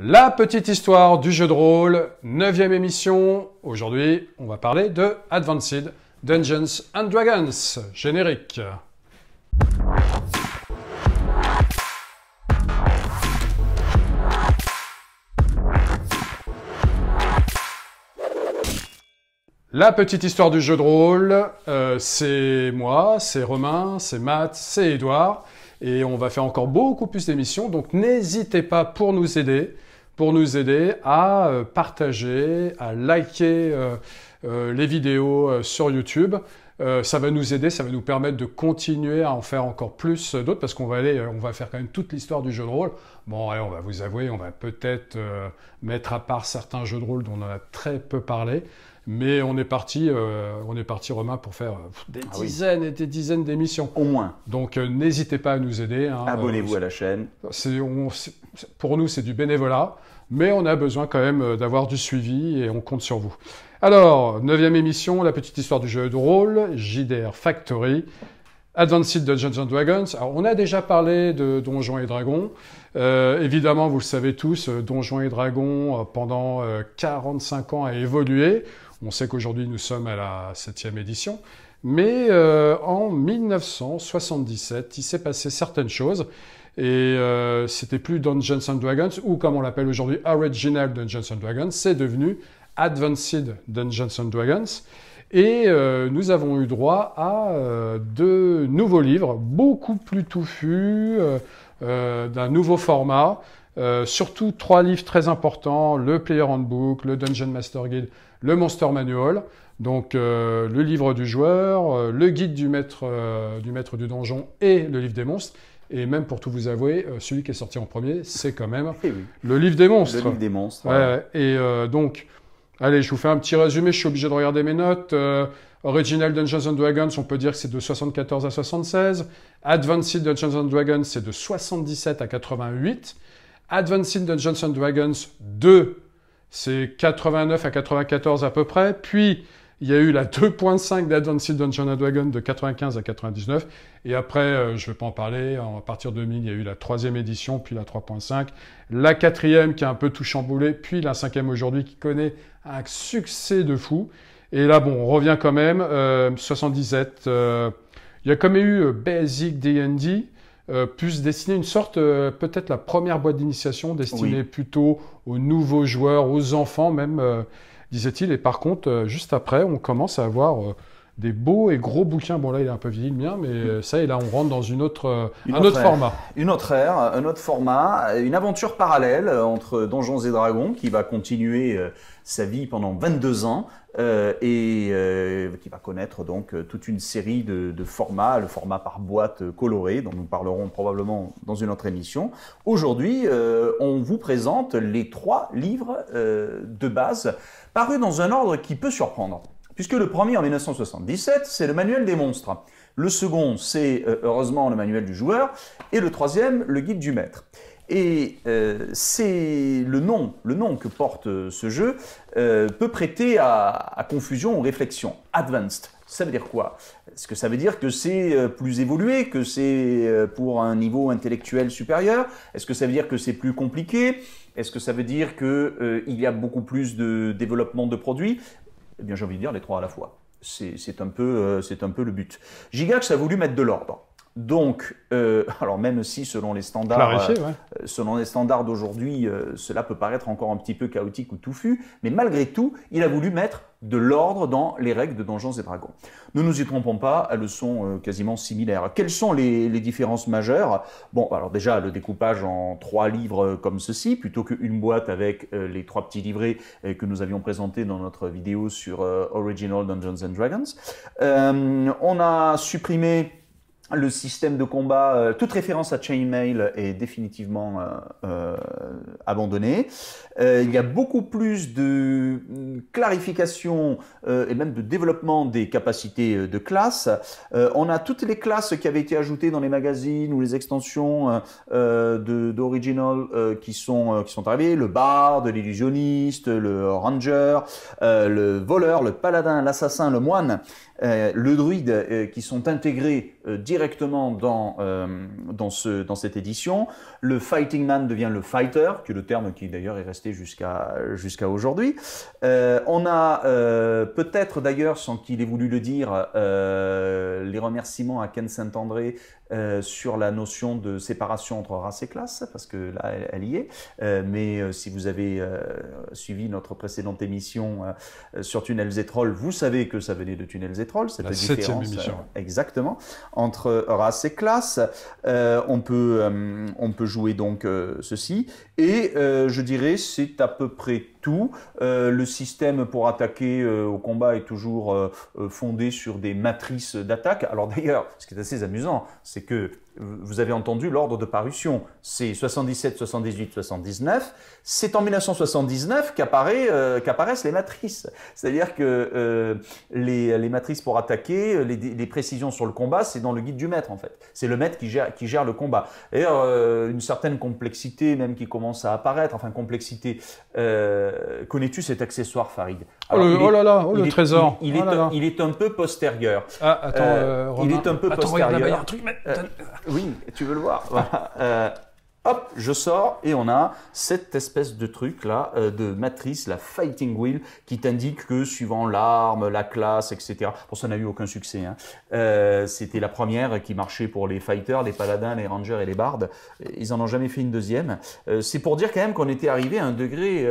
La petite histoire du jeu de rôle, 9 émission. Aujourd'hui, on va parler de Advanced Dungeons and Dragons, générique. La petite histoire du jeu de rôle, euh, c'est moi, c'est Romain, c'est Matt, c'est Edouard. Et on va faire encore beaucoup plus d'émissions, donc n'hésitez pas pour nous aider pour nous aider à euh, partager, à liker euh, euh, les vidéos sur YouTube. ça va nous aider, ça va nous permettre de continuer à en faire encore plus d'autres parce qu'on va aller, on va faire quand même toute l'histoire du jeu de rôle. Bon, on va vous avouer, on va peut-être mettre à part certains jeux de rôle dont on a très peu parlé. Mais on est parti, euh, on est parti Romain pour faire euh, des ah dizaines et des dizaines d'émissions. Au moins. Donc euh, n'hésitez pas à nous aider. Hein, Abonnez-vous à la chaîne. pour nous, c'est du bénévolat, mais on a besoin quand même d'avoir du suivi et on compte sur vous. Alors, neuvième émission, la petite histoire du jeu de rôle, JDR Factory. Advanced Dungeons and Dragons. Alors, on a déjà parlé de Donjons et Dragons. évidemment, vous le savez tous, Donjons et Dragons, pendant 45 ans, a évolué. On sait qu'aujourd'hui nous sommes à la septième édition, mais euh, en 1977, il s'est passé certaines choses. Et euh, c'était plus Dungeons Dragons, ou comme on l'appelle aujourd'hui Original Dungeons Dragons, c'est devenu Advanced Dungeons Dragons. Et euh, nous avons eu droit à de nouveaux livres, beaucoup plus touffus, d'un nouveau format. surtout trois livres très importants, le Player Handbook, le Dungeon Master Guide, le Monster Manual, donc euh, le livre du joueur, euh, le guide du maître, euh, du maître du donjon et le livre des monstres. Et même pour tout vous avouer, celui qui est sorti en premier, c'est quand même eh le livre des monstres. des monstres. Et donc, allez, je vous fais un petit résumé, je suis obligé de regarder mes notes. Original Dungeons and Dragons, on peut dire que c'est de 74 à 76. Advanced Dungeons and Dragons, c'est de 77 à 88. Advanced Dungeons and Dragons 2, c'est 89 à 94 à peu près. Puis, il y a eu la 2.5 d'Advanced Dungeon and Dragon de 95 à 99. Et après, euh, je ne vais pas en parler, à partir de 2000, il y a eu la troisième édition, puis la 3.5. La quatrième qui a un peu tout chamboulé, puis la cinquième aujourd'hui qui connaît un succès de fou. Et là, bon, on revient quand même. Euh, 77, euh, il y a quand même eu euh, Basic D&D, euh, puisse dessiner une sorte, euh, peut-être la première boîte d'initiation destinée plutôt aux nouveaux joueurs, aux enfants même, euh, disait-il. Et par contre, euh, juste après, on commence à avoir des beaux et gros bouquins. Bon, là, il est un peu vieilli le mien, mais euh, ça, et là, on rentre dans une autre, euh, un autre, format. Une autre ère, un autre format, euh, une aventure parallèle entre Donjons et Dragons, qui va continuer sa vie pendant 22 ans, et qui va connaître donc toute une série de, de, formats, le format par boîte colorée, dont nous parlerons probablement dans une autre émission. Aujourd'hui, on vous présente les trois livres de base, parus dans un ordre qui peut surprendre. Puisque le premier en 1977, c'est le manuel des monstres. Le second, c'est euh, heureusement le manuel du joueur. Et le troisième, le guide du maître. Et euh, c'est le nom, le nom que porte euh, ce jeu peut prêter à, confusion ou réflexion. Advanced, ça veut dire quoi Est-ce que ça veut dire que c'est plus évolué, que c'est pour un niveau intellectuel supérieur Est-ce que ça veut dire que c'est plus compliqué Est-ce que ça veut dire qu'il il y a beaucoup plus de développement de produits eh bien, j'ai envie de dire les trois à la fois. C'est un, peu, euh, c'est un peu le but. Gigax a voulu mettre de l'ordre. Donc, euh, alors même si selon les standards, euh, euh, selon les standards d'aujourd'hui, cela peut paraître encore un petit peu chaotique ou touffu, mais malgré tout, il a voulu mettre de l'ordre dans les règles de Donjons et Dragons. Ne nous y trompons pas, elles sont quasiment similaires. Quelles sont les, différences majeures Bon, alors déjà le découpage en trois livres comme ceci, plutôt qu'une boîte avec les trois petits livrets que nous avions présentés dans notre vidéo sur Original Dungeons and Dragons. on a supprimé le système de combat, euh, toute référence à Chainmail est définitivement euh, euh, abandonnée. il y a beaucoup plus de mm, clarification et même de développement des capacités de classe. on a toutes les classes qui avaient été ajoutées dans les magazines ou les extensions d'Original qui, sont, qui sont arrivées. Le barde, l'illusionniste, le ranger, le voleur, le paladin, l'assassin, le moine, le druide qui sont intégrés directement directement dans, euh, dans, ce, dans cette édition. Le fighting man devient le fighter, qui est le terme qui d'ailleurs est resté jusqu'à jusqu'à aujourd'hui. Euh, on a euh, peut-être d'ailleurs, sans qu'il ait voulu le dire, les remerciements à Ken Saint-André sur la notion de séparation entre race et classe, parce que là, elle, y est. mais si vous avez suivi notre précédente émission sur Tunnels et Trolls, vous savez que ça venait de Tunnels et Trolls, cette la différence. Émission. exactement. Entre race et euh, classes. Euh, on, peut, euh, on peut jouer donc ceci. Et je dirais, c'est à peu près tout. le système pour attaquer au combat est toujours fondé sur des matrices d'attaque. Alors d'ailleurs, ce qui est assez amusant, c'est que vous avez entendu l'ordre de parution, c'est 77, 78, 79. C'est en 1979 euh, qu'apparaissent les matrices. C'est-à-dire que euh, les, matrices pour attaquer, euh, les, précisions sur le combat, c'est dans le guide du maître en fait. C'est le maître qui gère, qui gère le combat. D'ailleurs, une certaine complexité même qui commence à apparaître, enfin complexité. Connais-tu cet accessoire, Farid oh, oh là là, oh le trésor il, oh est, il, est, un peu postérieur. Ah, attends, il est un peu postérieur. Regarde, là, un truc, oui, tu veux le voir. Voilà. Euh, hop, je sors et on a cette espèce de truc là, euh, de matrice, la Fighting Wheel, qui t'indique que suivant l'arme, la classe, etc. Bon, ça n'a eu aucun succès. Hein. Euh, c'était la première qui marchait pour les fighters, les paladins, les rangers et les bardes. Ils en ont jamais fait une deuxième. C'est pour dire quand même qu'on était arrivé à un degré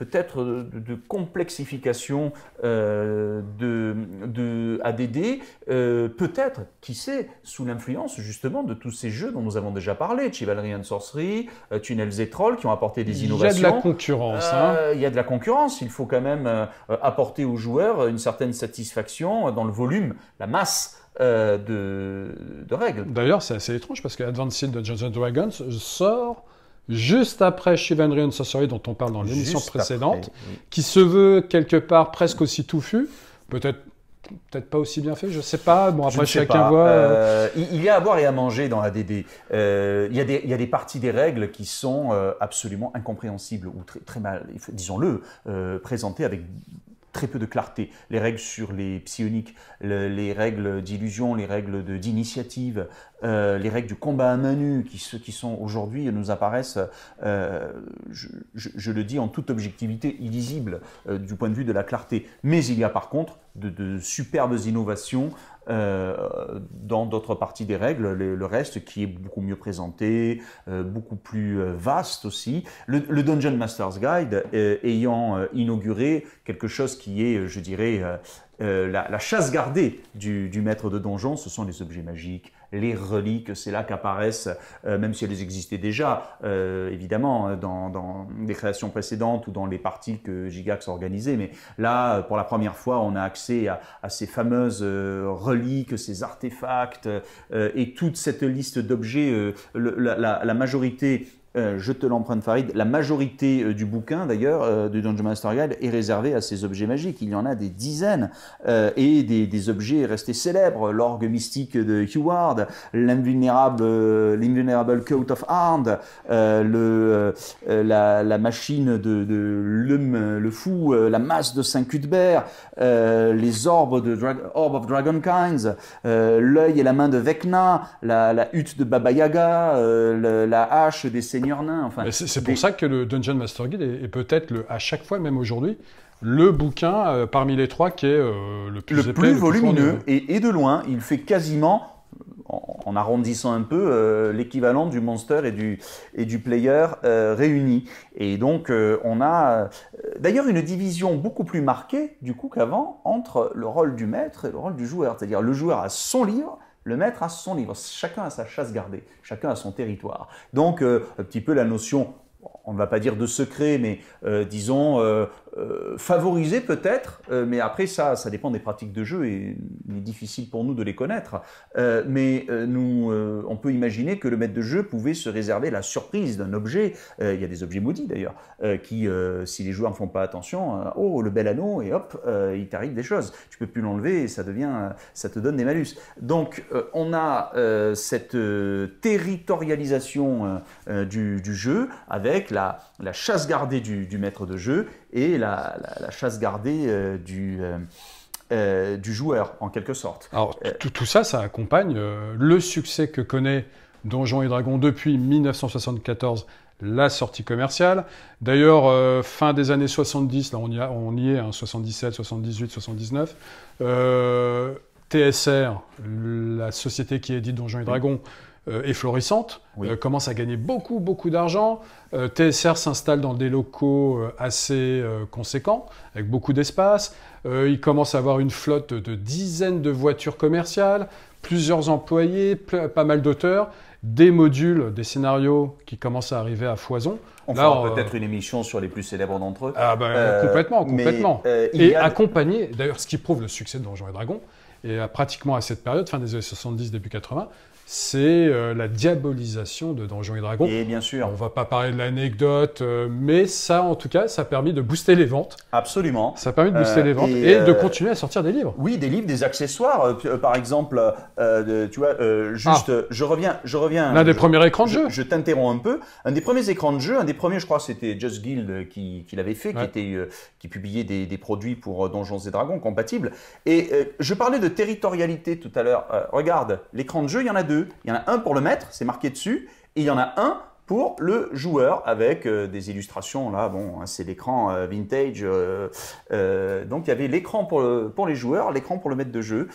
peut-être de, complexification euh, de, de, ADD, euh, peut-être, qui sait, sous l'influence justement de tous ces jeux dont nous avons déjà parlé, Chivalry and Sorcery, euh, Tunnels et Trolls, qui ont apporté des innovations. Il y a de la concurrence. Hein. Il y a de la concurrence, il faut quand même apporter aux joueurs une certaine satisfaction dans le volume, la masse de, de, règles. D'ailleurs, c'est assez étrange parce que Advanced Dungeons Dragons sort juste après Ryan Sorcery, dont on parle dans l'émission précédente, qui se veut quelque part presque aussi touffu, peut-être peut-être pas aussi bien fait, je sais pas. Bon, après, chacun voit. Euh. Euh, il y a à boire et à manger dans la DD. Euh, il, y a des, il y des parties des règles qui sont absolument incompréhensibles ou très, très mal, disons-le, présentées avec très peu de clarté. Les règles sur les psioniques, les règles d'illusion, les règles d'initiative, euh, les règles du combat à main nue qui, qui sont aujourd'hui nous apparaissent, euh, je, le dis en toute objectivité, illisibles euh, du point de vue de la clarté. Mais il y a par contre de superbes innovations euh, dans d'autres parties des règles, le, reste qui est beaucoup mieux présenté, euh, beaucoup plus euh, vaste aussi. le Dungeon Master's Guide ayant inauguré quelque chose qui est, je dirais, euh, la, chasse gardée du, maître de donjon, ce sont les objets magiques, les reliques, c'est là qu'apparaissent, euh, même si elles existaient déjà, euh, évidemment, hein, dans, des créations précédentes ou dans les parties que Gigax organisait, mais là, pour la première fois, on a accès à, ces fameuses reliques, ces artefacts, et toute cette liste d'objets, la, majorité euh, je te l'emprunte Farid, la majorité euh, du bouquin d'ailleurs du euh, de Dungeon Master Guide est réservée à ces objets magiques. Il y en a des dizaines et des, objets restés célèbres. L'orgue mystique de Heward, l'invulnérable Coat of Arms, la, machine de, de le Fou, la masse de Saint-Cuthbert, les orbes de Orb of l'œil et la main de Vecna, la, hutte de Baba Yaga, la hache des c'est pour ça que le Dungeon Master Guide est, peut-être à chaque fois, même aujourd'hui, le bouquin euh, parmi les trois qui est euh, le plus, plus volumineux. et, de loin, il fait quasiment, en, arrondissant un peu, euh, l'équivalent du monster et du, et du player réunis. Et donc, on a d'ailleurs une division beaucoup plus marquée, du coup, qu'avant, entre le rôle du maître et le rôle du joueur. C'est-à-dire, le joueur a son livre le maître a son livre, chacun a sa chasse gardée, chacun a son territoire. Donc, euh, un petit peu la notion on ne va pas dire de secret, mais euh, disons euh, euh, favoriser peut-être, euh, mais après ça, ça dépend des pratiques de jeu et il est difficile pour nous de les connaître. Euh, mais nous, on peut imaginer que le maître de jeu pouvait se réserver la surprise d'un objet. il y a des objets maudits d'ailleurs qui, si les joueurs ne font pas attention, oh le bel anneau et hop, il t'arrive des choses. Tu peux plus l'enlever et ça devient, ça te donne des malus. Donc on a cette territorialisation du jeu avec la la chasse gardée du, maître de jeu et la, chasse gardée euh, euh, euh, du, joueur, en quelque sorte. Alors, tout, ça, ça accompagne le succès que connaît Donjons et Dragons depuis 1974 la sortie commerciale. D'ailleurs, fin des années 70, là on y, est, 77, 78, 79, TSR, la société qui édite Donjons et Dragons, et euh, florissante, euh, commence à gagner beaucoup, beaucoup d'argent. Euh, TSR s'installe dans des locaux assez conséquents, avec beaucoup d'espace. il commence à avoir une flotte de dizaines de voitures commerciales, plusieurs employés, pas mal d'auteurs, des modules, des scénarios qui commencent à arriver à foison. On Là, fera peut-être une émission sur les plus célèbres d'entre eux. Ah ben, complètement, complètement. et accompagner accompagné, d'ailleurs, ce qui prouve le succès de Danger et Dragon et pratiquement à cette période, fin des années 70, début 80, c'est euh, la diabolisation de Donjons et Dragons. Et bien sûr. On va pas parler de l'anecdote, euh, mais ça, en tout cas, ça a permis de booster les ventes. Absolument. Ça a permis de booster euh, les ventes et, de continuer à sortir des livres. Oui, des livres, des accessoires. par exemple, tu vois, juste, ah. je reviens, je reviens. L'un des premiers écrans de jeu. Je, t'interromps un peu. Un des premiers écrans de jeu, un des premiers, je crois, c'était Just Guild qui, l'avait fait, qui était, qui publiait des, des, produits pour Donjons et Dragons compatibles. Et je parlais de territorialité tout à l'heure. regarde, l'écran de jeu, il y en a deux. Il y en a un pour le maître, c'est marqué dessus, et il y en a un pour le joueur avec euh, des illustrations. Là, bon, hein, c'est l'écran euh, vintage. Euh, donc, il y avait l'écran pour, pour les joueurs, l'écran pour le maître de jeu.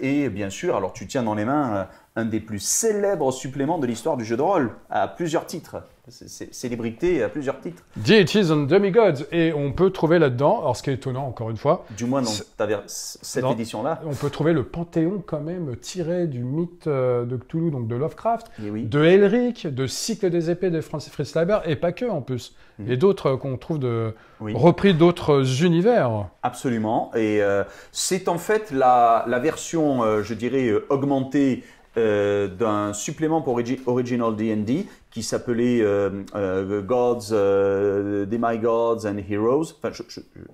et bien sûr, alors tu tiens dans les mains un des plus célèbres suppléments de l'histoire du jeu de rôle, à plusieurs titres. Célébrité à plusieurs titres. Deities and Demigods, et on peut trouver là-dedans, alors ce qui est étonnant encore une fois. Du moins dans cette édition-là. On peut trouver le panthéon quand même tiré du mythe euh, de Cthulhu, donc de Lovecraft, eh de Elric, de Cycle des épées de Francis Fritz et pas que en plus. Mm-hmm. Et d'autres euh, qu'on trouve de, repris d'autres univers. Absolument, et euh, c'est en fait la, version, je dirais, augmentée euh, d'un supplément pour Original DD qui s'appelait euh, euh Gods, euh, Demigods and Heroes. Enfin,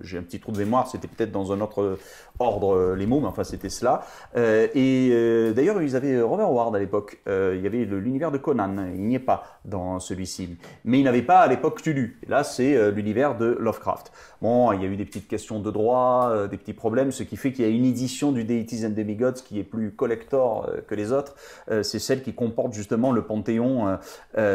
j'ai un petit trou de mémoire, c'était peut-être dans un autre ordre euh, les mots, mais enfin c'était cela. Euh, et d'ailleurs, ils avaient Robert Ward à l'époque. il y avait l'univers de Conan, il n'y est pas dans celui-ci. Mais il n'avait pas à l'époque Tulu. là, c'est l'univers de Lovecraft. Bon, il y a eu des petites questions de droit, des petits problèmes, ce qui fait qu'il y a une édition du Deities and Demigods qui est plus collector que les autres. c'est celle qui comporte justement le panthéon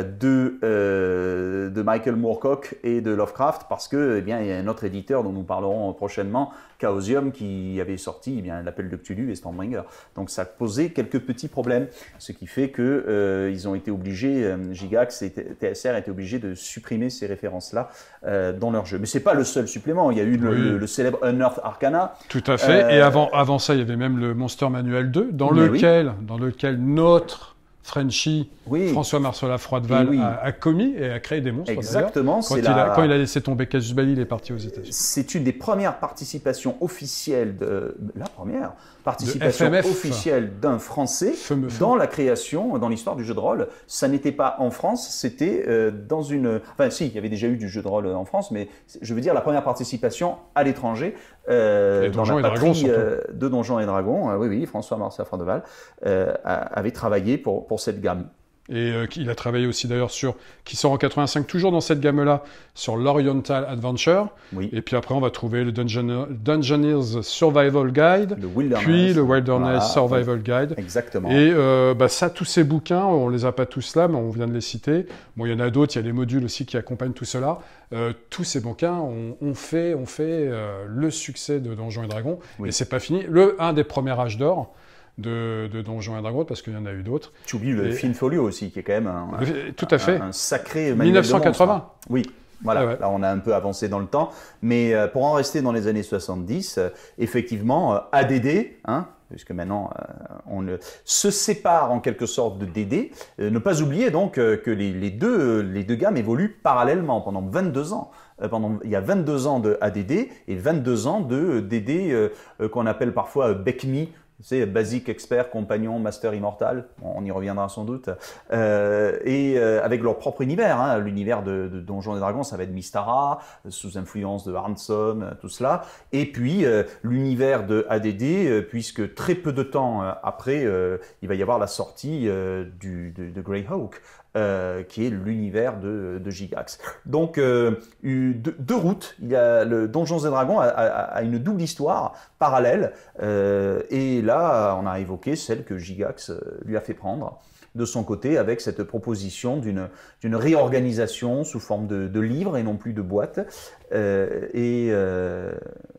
de, euh, de, Michael Moorcock et de Lovecraft parce que eh bien, il y a un autre éditeur dont nous parlerons prochainement, Chaosium, qui avait sorti eh bien, l'appel de Cthulhu et Stormbringer. Donc ça posait quelques petits problèmes, ce qui fait que euh, ils ont été obligés, euh, Gigax et TSR étaient obligés de supprimer ces références-là dans leur jeu. Mais ce n'est pas le seul supplément, il y a eu le, célèbre Unearth Arcana. Tout à fait, et avant, avant ça, il y avait même le Monster Manual 2, dans, lequel, dans lequel notre Frenchy, François Marcela Froideval eh a, commis et a créé des monstres. Exactement. Quand, il a, laissé tomber Casus il est parti aux États-Unis. C'est une des premières participations officielles, de, la première, participation officielle d'un Français dans la création, dans l'histoire du jeu de rôle. Ça n'était pas en France, c'était euh, dans une... Enfin si, il y avait déjà eu du jeu de rôle euh, en France, mais je veux dire la première participation à l'étranger. Euh, dans la de Donjons et Dragons, ah oui, oui, François Marcel euh, avait travaillé pour, pour cette gamme et euh, il a travaillé aussi d'ailleurs sur, qui sort en 85, toujours dans cette gamme-là, sur l'Oriental Adventure. Et puis après, on va trouver le Dungeon, Dungeoneers Survival Guide, le puis le Wilderness Survival Guide. Exactement. Et euh, bah, ça, tous ces bouquins, on les a pas tous là, mais on vient de les citer. Bon, il y en a d'autres, il y a les modules aussi qui accompagnent tout cela. Euh, tous ces bouquins ont, fait, fait le succès de Donjons et Dragons. Oui. Et c'est pas fini. Le, un des premiers âges d'or de, de Donjons et Dragons, parce qu'il y en a eu d'autres. Tu oublies le Finfolio Film Folio aussi, qui est quand même un, Tout à fait. un, sacré 1980. Oui. Voilà, ah là on a un peu avancé dans le temps, mais euh, pour en rester dans les années 70, euh, effectivement, euh, ADD, hein, puisque maintenant on se sépare en quelque sorte de DD. ne pas oublier donc que les, deux, les deux gammes évoluent parallèlement pendant 22 ans. Pendant, il y a 22 ans de ADD et 22 ans de DD qu'on appelle parfois Beckme c'est basique, expert, compagnon, master immortal, on y reviendra sans doute, euh, et euh, avec leur propre univers, hein. l'univers de, Donjons et Dragons, ça va être Mystara, sous influence de Harnson, euh, tout cela, et puis l'univers de ADD, puisque très peu de temps après, il va y avoir la sortie de, de Greyhawk, euh, qui est l'univers de, Gigax. Donc, euh, deux, routes. Il y a le Donjons et Dragons a, une double histoire parallèle. Euh, et là, on a évoqué celle que Gigax lui a fait prendre de son côté avec cette proposition d'une réorganisation sous forme de, de livres et non plus de boîte. Euh, et euh,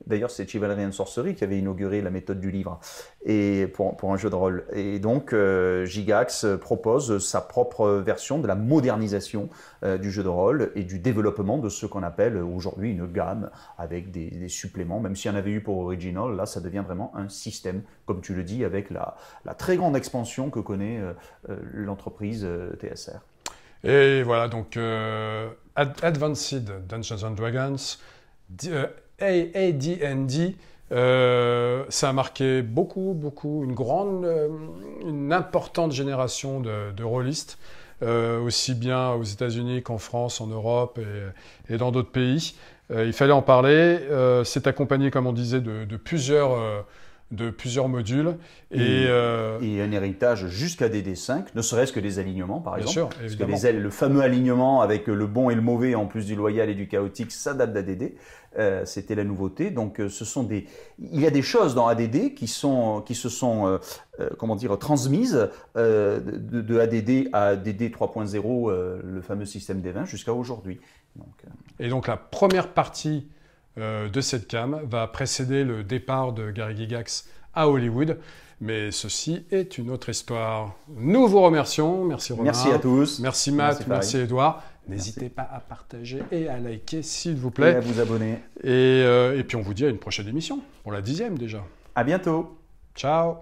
d'ailleurs, c'est Chivalry and Sorcery qui avait inauguré la méthode du livre et pour, un jeu de rôle. Et donc, euh, Gigax propose sa propre version de la modernisation du jeu de rôle et du développement de ce qu'on appelle aujourd'hui une gamme avec des, suppléments. Même s'il y en avait eu pour Original, là, ça devient vraiment un système, comme tu le dis, avec la très grande expansion que connaît l'entreprise TSR. Et voilà, donc euh, Advanced Dungeons and Dragons, ADD, euh, euh, ça a marqué beaucoup, beaucoup, une grande, une importante génération de, rôlistes, aussi bien aux États-Unis qu'en France, en Europe et, dans d'autres pays. il fallait en parler. C'est accompagné, comme on disait, de plusieurs de plusieurs modules. Et, euh, un héritage jusqu'à DD5, ne serait-ce que des alignements, par exemple. Sûr, le fameux alignement avec le bon et le mauvais, en plus du loyal et du chaotique, ça date d'ADD. Euh, c'était la nouveauté. Donc, euh, Il y a des choses dans ADD qui, se sont, comment dire, transmises de, ADD à D&D 3.0, le fameux système des vins, jusqu'à aujourd'hui. et donc, la première partie euh, de cette cam va précéder le départ de Gary Gigax à Hollywood. Mais ceci est une autre histoire. Nous vous remercions. Merci Romain. Merci à tous. Merci Matt. Merci, Edouard. N'hésitez pas à partager et à liker, s'il vous plaît. Et à vous abonner. Et, euh, et puis on vous dit à une prochaine émission, pour la dixième déjà. À bientôt. Ciao.